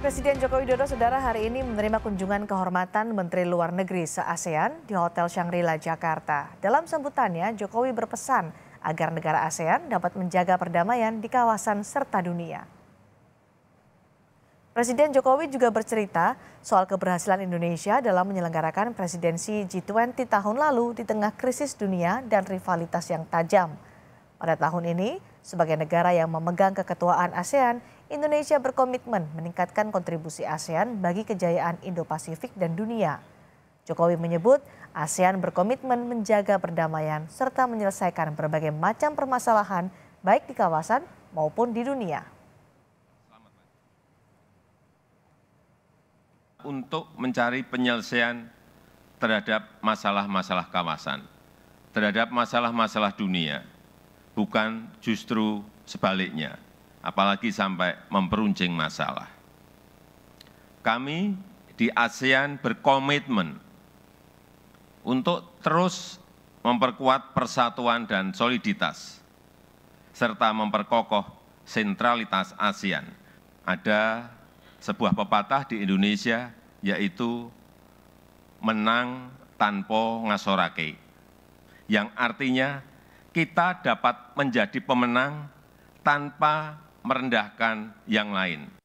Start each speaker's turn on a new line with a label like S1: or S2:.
S1: Presiden Joko Widodo saudara hari ini menerima kunjungan kehormatan Menteri Luar Negeri se-ASEAN di Hotel Shangri-La Jakarta. Dalam sambutannya, Jokowi berpesan agar negara ASEAN dapat menjaga perdamaian di kawasan serta dunia. Presiden Jokowi juga bercerita soal keberhasilan Indonesia dalam menyelenggarakan presidensi G20 tahun lalu di tengah krisis dunia dan rivalitas yang tajam. Pada tahun ini, sebagai negara yang memegang keketuaan ASEAN, Indonesia berkomitmen meningkatkan kontribusi ASEAN bagi kejayaan Indo-Pasifik dan dunia. Jokowi menyebut ASEAN berkomitmen menjaga perdamaian serta menyelesaikan berbagai macam permasalahan baik di kawasan maupun di dunia.
S2: Untuk mencari penyelesaian terhadap masalah-masalah kawasan, terhadap masalah-masalah dunia, bukan justru sebaliknya, apalagi sampai memperuncing masalah. Kami di ASEAN berkomitmen untuk terus memperkuat persatuan dan soliditas, serta memperkokoh sentralitas ASEAN. Ada sebuah pepatah di Indonesia, yaitu menang tanpa ngasorake, yang artinya kita dapat menjadi pemenang tanpa merendahkan yang lain